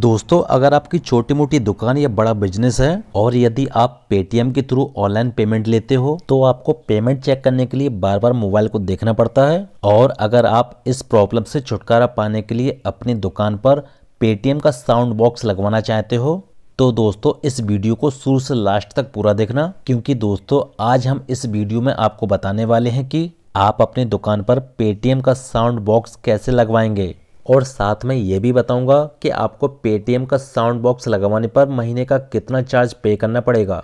दोस्तों अगर आपकी छोटी मोटी दुकान या बड़ा बिजनेस है और यदि आप पेटीएम के थ्रू ऑनलाइन पेमेंट लेते हो तो आपको पेमेंट चेक करने के लिए बार बार मोबाइल को देखना पड़ता है और अगर आप इस प्रॉब्लम से छुटकारा पाने के लिए अपनी दुकान पर पेटीएम का साउंड बॉक्स लगवाना चाहते हो तो दोस्तों इस वीडियो को शुरू से लास्ट तक पूरा देखना क्योंकि दोस्तों आज हम इस वीडियो में आपको बताने वाले हैं कि आप अपनी दुकान पर पेटीएम का साउंड बॉक्स कैसे लगवाएंगे और साथ में ये भी बताऊंगा कि आपको पेटीएम का साउंड बॉक्स लगवाने पर महीने का कितना चार्ज पे करना पड़ेगा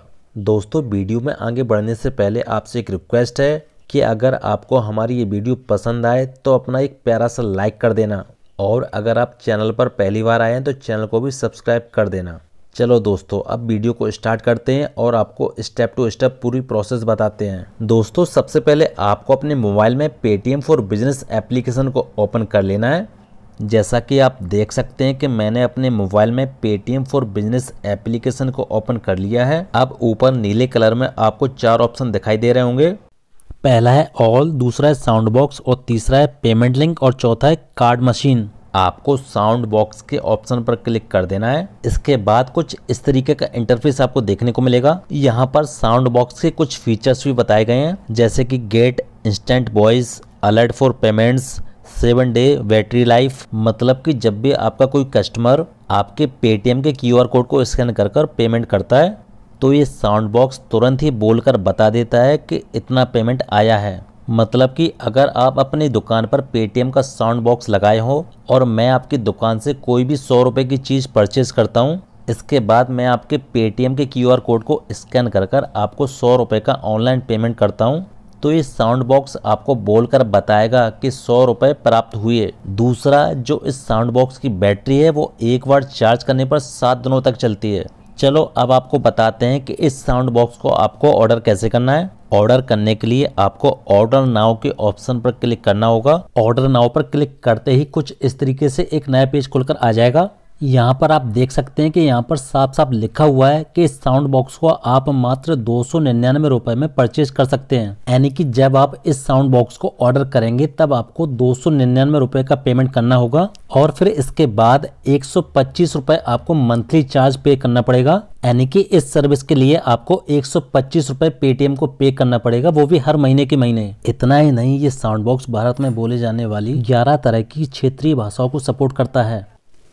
दोस्तों वीडियो में आगे बढ़ने से पहले आपसे एक रिक्वेस्ट है कि अगर आपको हमारी ये वीडियो पसंद आए तो अपना एक प्यारा सा लाइक कर देना और अगर आप चैनल पर पहली बार आए हैं तो चैनल को भी सब्सक्राइब कर देना चलो दोस्तों अब वीडियो को स्टार्ट करते हैं और आपको स्टेप टू स्टेप पूरी प्रोसेस बताते हैं दोस्तों सबसे पहले आपको अपने मोबाइल में पेटीएम फॉर बिजनेस एप्लीकेशन को ओपन कर लेना है जैसा कि आप देख सकते हैं कि मैंने अपने मोबाइल में पेटीएम फॉर बिजनेस एप्लीकेशन को ओपन कर लिया है अब ऊपर नीले कलर में आपको चार ऑप्शन दिखाई दे रहे होंगे पहला है ऑल दूसरा है साउंड बॉक्स और तीसरा है पेमेंट लिंक और चौथा है कार्ड मशीन आपको साउंड बॉक्स के ऑप्शन पर क्लिक कर देना है इसके बाद कुछ इस तरीके का इंटरफेस आपको देखने को मिलेगा यहाँ पर साउंड बॉक्स के कुछ फीचर्स भी बताए गए हैं जैसे कि get instant voice alert for payments seven day battery life मतलब कि जब भी आपका कोई कस्टमर आपके पेटीएम के क्यूआर कोड को स्कैन कर कर पेमेंट करता है तो ये साउंड बॉक्स तुरंत ही बोलकर बता देता है कि इतना पेमेंट आया है मतलब कि अगर आप अपनी दुकान पर पेटीएम का साउंड बॉक्स लगाए हो और मैं आपकी दुकान से कोई भी सौ रुपये की चीज़ परचेज़ करता हूँ इसके बाद मैं आपके पेटीएम के क्यूआर कोड को स्कैन कर कर आपको सौ रुपये का ऑनलाइन पेमेंट करता हूँ तो ये साउंड बॉक्स आपको बोलकर बताएगा कि सौ रुपये प्राप्त हुए दूसरा जो इस साउंड बॉक्स की बैटरी है वो एक बार चार्ज करने पर सात दिनों तक चलती है चलो अब आपको बताते हैं कि इस साउंड बॉक्स को आपको ऑर्डर कैसे करना है ऑर्डर करने के लिए आपको ऑर्डर नाव के ऑप्शन पर क्लिक करना होगा ऑर्डर नाव पर क्लिक करते ही कुछ इस तरीके से एक नया पेज खुलकर आ जाएगा यहाँ पर आप देख सकते हैं कि यहाँ पर साफ साफ लिखा हुआ है कि इस साउंड बॉक्स को आप मात्र दो सौ निन्यानवे रुपए में परचेज कर सकते हैं यानी कि जब आप इस साउंड बॉक्स को ऑर्डर करेंगे तब आपको दो सौ निन्यानवे रुपए का पेमेंट करना होगा और फिर इसके बाद एक सौ पच्चीस रुपए आपको मंथली चार्ज पे करना पड़ेगा यानी कि इस सर्विस के लिए आपको एक सौ पच्चीस रुपए पेटीएम को पे करना पड़ेगा वो भी हर महीने के महीने इतना ही नहीं ये साउंड बॉक्स भारत में बोले जाने वाली ग्यारह तरह की क्षेत्रीय भाषाओं को सपोर्ट करता है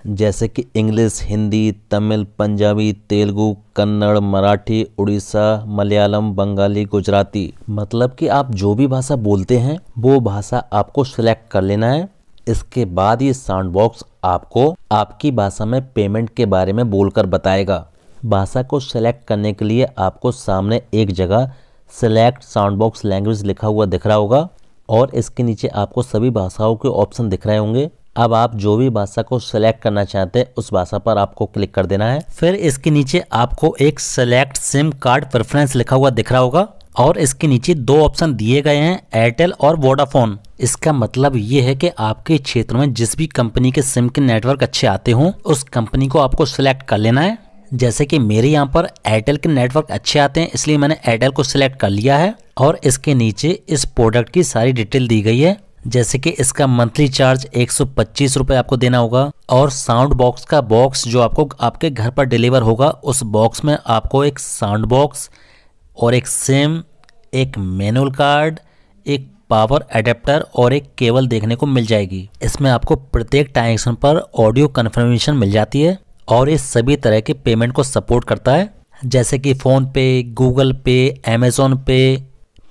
जैसे कि इंग्लिश हिंदी तमिल पंजाबी तेलुगु कन्नड़ मराठी उड़ीसा मलयालम बंगाली गुजराती मतलब कि आप जो भी भाषा बोलते हैं वो भाषा आपको सिलेक्ट कर लेना है इसके बाद ये साउंड बॉक्स आपको आपकी भाषा में पेमेंट के बारे में बोलकर बताएगा भाषा को सिलेक्ट करने के लिए आपको सामने एक जगह सिलेक्ट साउंड बॉक्स लैंग्वेज लिखा हुआ दिख रहा होगा और इसके नीचे आपको सभी भाषाओं के ऑप्शन दिख रहे होंगे अब आप जो भी भाषा को सिलेक्ट करना चाहते हैं उस भाषा पर आपको क्लिक कर देना है फिर इसके नीचे आपको एक सिलेक्ट सिम कार्ड प्रेफरेंस लिखा हुआ दिख रहा होगा और इसके नीचे दो ऑप्शन दिए गए हैं एयरटेल और वोडाफोन इसका मतलब ये है कि आपके क्षेत्र में जिस भी कंपनी के सिम के नेटवर्क अच्छे आते हों उस कंपनी को आपको सिलेक्ट कर लेना है जैसे कि मेरे यहाँ पर एयरटेल के नेटवर्क अच्छे आते हैं इसलिए मैंने एयरटेल को सिलेक्ट कर लिया है और इसके नीचे इस प्रोडक्ट की सारी डिटेल दी गई है जैसे कि इसका मंथली चार्ज एक सौ आपको देना होगा और साउंड बॉक्स का बॉक्स जो आपको आपके घर पर डिलीवर होगा उस बॉक्स में आपको एक साउंड बॉक्स और एक सिम एक मैनुअल कार्ड एक पावर एडेप्टर और एक केबल देखने को मिल जाएगी इसमें आपको प्रत्येक ट्रांजेक्शन पर ऑडियो कन्फर्मेशन मिल जाती है और ये सभी तरह के पेमेंट को सपोर्ट करता है जैसे कि फ़ोन पे गूगल पे अमेज़ोन पे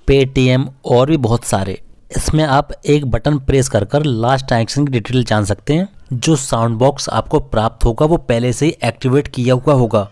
पेटीएम और भी बहुत सारे इसमें आप एक बटन प्रेस कर कर लास्ट ट्रांजेक्शन की डिटेल जान सकते हैं जो साउंड बॉक्स आपको प्राप्त होगा वो पहले से ही एक्टिवेट किया हुआ होगा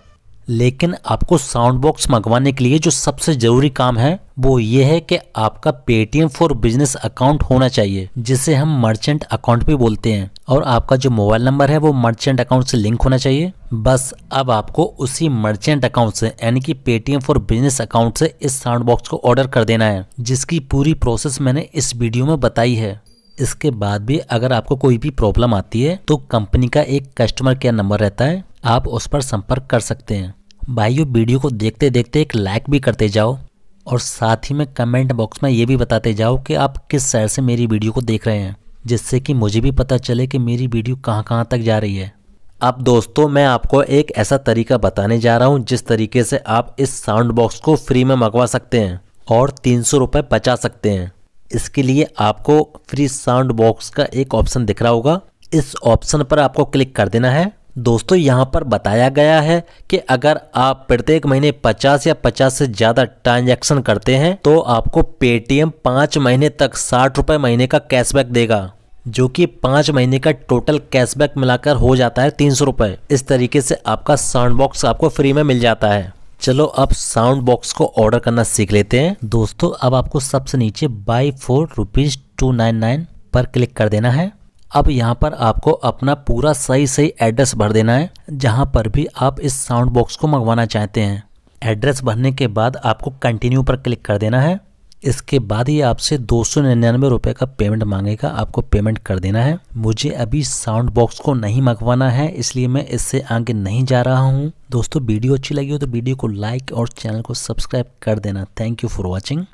लेकिन आपको साउंड बॉक्स मंगवाने के लिए जो सबसे जरूरी काम है वो ये है कि आपका पेटीएम फॉर बिजनेस अकाउंट होना चाहिए जिसे हम मर्चेंट अकाउंट भी बोलते हैं और आपका जो मोबाइल नंबर है वो मर्चेंट अकाउंट से लिंक होना चाहिए बस अब आपको उसी मर्चेंट अकाउंट से यानी कि पेटीएम फॉर बिजनेस अकाउंट से इस साउंड बॉक्स को ऑर्डर कर देना है जिसकी पूरी प्रोसेस मैंने इस वीडियो में बताई है इसके बाद भी अगर आपको कोई भी प्रॉब्लम आती है तो कंपनी का एक कस्टमर केयर नंबर रहता है आप उस पर संपर्क कर सकते हैं भाइयों वीडियो को देखते देखते एक लाइक भी करते जाओ और साथ ही में कमेंट बॉक्स में ये भी बताते जाओ कि आप किस शहर से मेरी वीडियो को देख रहे हैं जिससे कि मुझे भी पता चले कि मेरी वीडियो कहाँ कहाँ तक जा रही है अब दोस्तों मैं आपको एक ऐसा तरीका बताने जा रहा हूँ जिस तरीके से आप इस साउंड बॉक्स को फ्री में मंगवा सकते हैं और तीन सौ रुपये बचा सकते हैं इसके लिए आपको फ्री साउंड बॉक्स का एक ऑप्शन दिख रहा होगा इस ऑप्शन पर आपको क्लिक कर देना है दोस्तों यहाँ पर बताया गया है कि अगर आप प्रत्येक महीने 50 या 50 से ज़्यादा ट्रांजैक्शन करते हैं तो आपको पेटीएम पाँच महीने तक साठ रुपये महीने का कैशबैक देगा जो कि पाँच महीने का टोटल कैशबैक मिलाकर हो जाता है तीन सौ रुपये इस तरीके से आपका साउंड बॉक्स आपको फ्री में मिल जाता है चलो अब साउंड बॉक्स को ऑर्डर करना सीख लेते हैं दोस्तों अब आपको सबसे नीचे buy for rupees two nine nine पर क्लिक कर देना है अब यहाँ पर आपको अपना पूरा सही सही एड्रेस भर देना है जहाँ पर भी आप इस साउंड बॉक्स को मंगवाना चाहते हैं एड्रेस भरने के बाद आपको कंटिन्यू पर क्लिक कर देना है इसके बाद ही आपसे दो सौ निन्यानवे रुपये का पेमेंट मांगेगा आपको पेमेंट कर देना है मुझे अभी साउंड बॉक्स को नहीं मंगवाना है इसलिए मैं इससे आगे नहीं जा रहा हूँ दोस्तों वीडियो अच्छी लगी हो तो वीडियो को लाइक और चैनल को सब्सक्राइब कर देना थैंक यू फॉर वॉचिंग